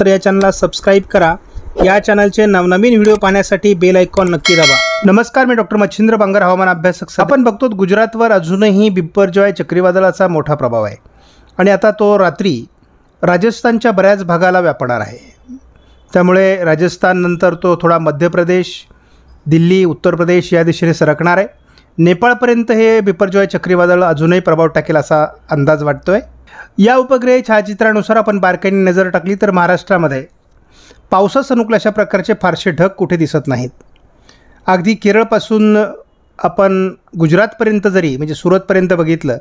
तर या चॅनलला सबस्क्राईब करा या चॅनलचे नवनवीन व्हिडिओ पाहण्यासाठी बेल ऐकॉन नक्की दाबा नमस्कार मी डॉक्टर मच्छिंद्र बांगर हवामान अभ्यासक आपण बघतो गुजरातवर अजूनही बिब्बरजॉय चक्रीवादळाचा मोठा प्रभाव आहे आणि आता तो रात्री राजस्थानच्या बऱ्याच भागाला व्यापणार आहे त्यामुळे राजस्थाननंतर तो थोडा मध्य प्रदेश दिल्ली उत्तर प्रदेश या दिशेने सरकणार आहे नेपाळपर्यंत हे बिपरजॉय चक्रीवादळ अजूनही प्रभाव टाकेल असा अंदाज वाटतो आहे या उपग्रह छायाचित्रानुसार आपण बारकाईने नजर टाकली तर महाराष्ट्रामध्ये अनुकूल अशा प्रकारचे फारसे ढग कुठे दिसत नाहीत अगदी केरळपासून आपण गुजरातपर्यंत जरी म्हणजे सुरतपर्यंत बघितलं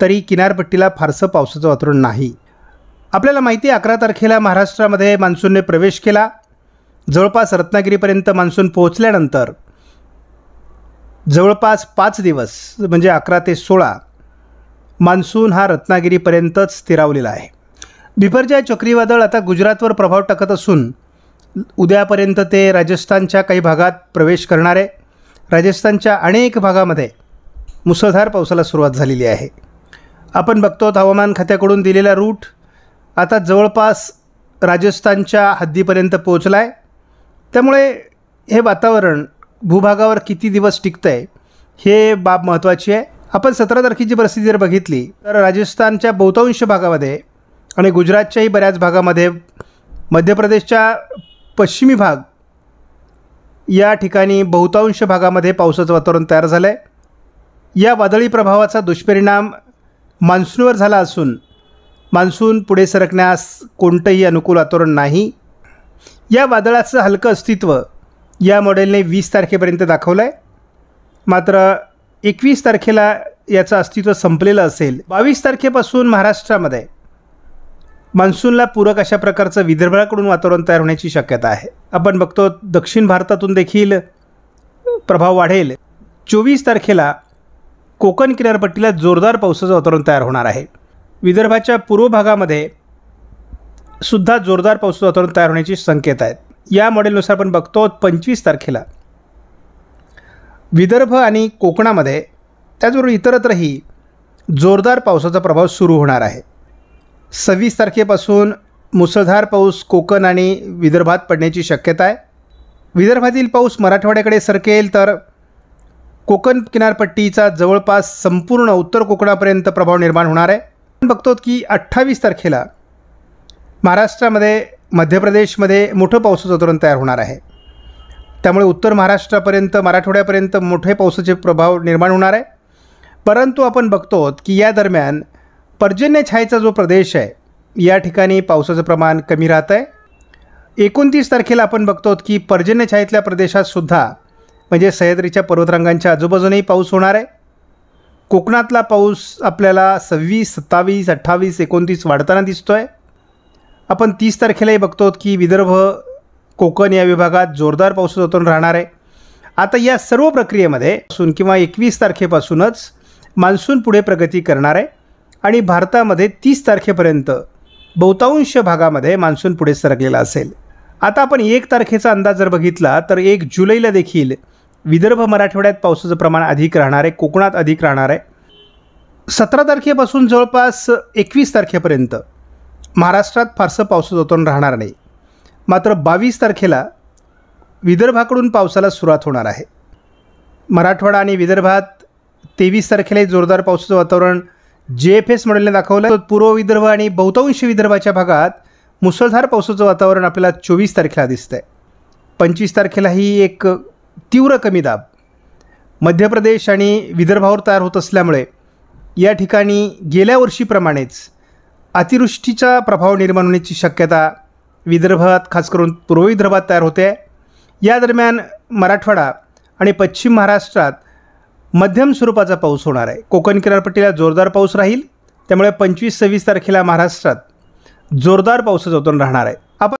तरी किनारपट्टीला फारसं पावसाचं वातावरण नाही आपल्याला माहिती आहे अकरा तारखेला महाराष्ट्रामध्ये मान्सूनने प्रवेश केला जवळपास रत्नागिरीपर्यंत मान्सून पोहोचल्यानंतर जवळपास पाच दिवस म्हणजे अकरा ते सोळा मान्सून हा रत्नागिरीपर्यंतच स्थिरावलेला आहे बिपरजय चक्रीवादळ आता गुजरातवर प्रभाव टाकत असून उद्यापर्यंत ते राजस्थानच्या काही भागात प्रवेश करणार आहे राजस्थानच्या अनेक भागामध्ये मुसळधार पावसाला सुरुवात झालेली आहे आपण बघतो हवामान खात्याकडून दिलेला रूट आता जवळपास राजस्थानच्या हद्दीपर्यंत पोहोचला आहे त्यामुळे हे वातावरण भूभागावर किती दिवस टिकतं आहे हे बाब महत्त्वाची आहे आपण सतरा तारखेची परिस्थिती जर बघितली तर राजस्थानच्या बहुतांश भागामध्ये आणि गुजरातच्याही बऱ्याच भागामध्ये मध्य प्रदेशच्या पश्चिमी भाग या ठिकाणी बहुतांश भागामध्ये पावसाचं वातावरण तयार झालं आहे या वादळी प्रभावाचा दुष्परिणाम मान्सूनवर झाला असून मान्सून पुढे सरकण्यास कोणतंही अनुकूल वातावरण नाही या वादळाचं हलकं अस्तित्व या मॉडेलने वीस तारखेपर्यंत दाखवलं आहे मात्र एकवीस तारखेला याचं अस्तित्व संपलेलं असेल बावीस तारखेपासून महाराष्ट्रामध्ये मान्सूनला पूरक अशा प्रकारचं विदर्भाकडून वातावरण तयार होण्याची शक्यता आहे आपण बघतो दक्षिण भारतातून देखील प्रभाव वाढेल चोवीस तारखेला कोकण किनारपट्टीला जोरदार पावसाचं वातावरण तयार होणार आहे विदर्भाच्या पूर्व भागामध्ये सुद्धा जोरदार पावसाचं वातावरण तयार होण्याची संकेत आहेत या मॉडेलनुसार आपण बघतो पंचवीस तारखेला विदर्भ आणि कोकणामध्ये त्याचबरोबर इतरत्रही जोरदार पावसाचा प्रभाव सुरू होणार आहे सव्वीस तारखेपासून मुसळधार पाऊस कोकण आणि विदर्भात पडण्याची शक्यता आहे विदर्भातील पाऊस मराठवाड्याकडे सरकेल तर कोकण किनारपट्टीचा जवळपास संपूर्ण उत्तर कोकणापर्यंत प्रभाव निर्माण होणार आहे आपण बघतो की अठ्ठावीस तारखेला महाराष्ट्रामध्ये मध्य प्रदेशमध्ये मोठं पावसाचं धोरण तयार होणार आहे त्यामुळे उत्तर महाराष्ट्रापर्यंत मराठवाड्यापर्यंत मोठे पावसाचे प्रभाव निर्माण होणार आहे परंतु आपण बघतो की या दरम्यान पर्जन्य छायेचा जो प्रदेश आहे या ठिकाणी पावसाचं प्रमाण कमी राहत आहे एकोणतीस तारखेला आपण बघतो की पर्जन्य छायेतल्या प्रदेशातसुद्धा म्हणजे सह्याद्रीच्या पर्वतरांगांच्या आजूबाजूनही पाऊस होणार आहे कोकणातला पाऊस आपल्याला सव्वीस सत्तावीस अठ्ठावीस एकोणतीस वाढताना दिसतो आहे आपण तीस तारखेलाही बघतो की विदर्भ कोकण या विभागात जोरदार पाऊस होतून राहणार आहे आता या सर्व प्रक्रियेमध्ये असून किंवा एकवीस तारखेपासूनच मान्सून पुढे प्रगती करणार आहे आणि भारतामध्ये तीस तारखेपर्यंत बहुतांश भागामध्ये मान्सून पुढे सरकलेला असेल आता आपण एक तारखेचा अंदाज जर बघितला तर एक जुलैला देखील विदर्भ मराठवाड्यात पावसाचं प्रमाण अधिक राहणार आहे कोकणात अधिक राहणार आहे सतरा तारखेपासून जवळपास एकवीस तारखेपर्यंत महाराष्ट्रात फारसं पावसाचं जोतवण राहणार नाही मात्र बावीस तारखेला विदर्भाकडून पावसाला सुरुवात होणार आहे मराठवाडा आणि विदर्भात तेवीस तारखेला जोरदार पावसाचं वातावरण जे एफ एस मॉडेलने दाखवलं पूर्व विदर्भ आणि बहुतांश विदर्भाच्या भागात मुसळधार पावसाचं वातावरण आपल्याला चोवीस तारखेला दिसतं आहे पंचवीस तारखेलाही एक तीव्र कमी दाब मध्य प्रदेश आणि विदर्भावर तयार होत असल्यामुळे या ठिकाणी गेल्या वर्षीप्रमाणेच अतिवृष्टीचा प्रभाव निर्माण होण्याची शक्यता विदर्भात खास करून पूर्व विदर्भात तयार होते या दरम्यान मराठवाडा आणि पश्चिम महाराष्ट्रात मध्यम स्वरूपाचा पाऊस होणार आहे कोकण किनारपट्टीला जोरदार पाऊस राहील त्यामुळे पंचवीस सव्वीस तारखेला महाराष्ट्रात जोरदार पावसाचं जोतून राहणार आहे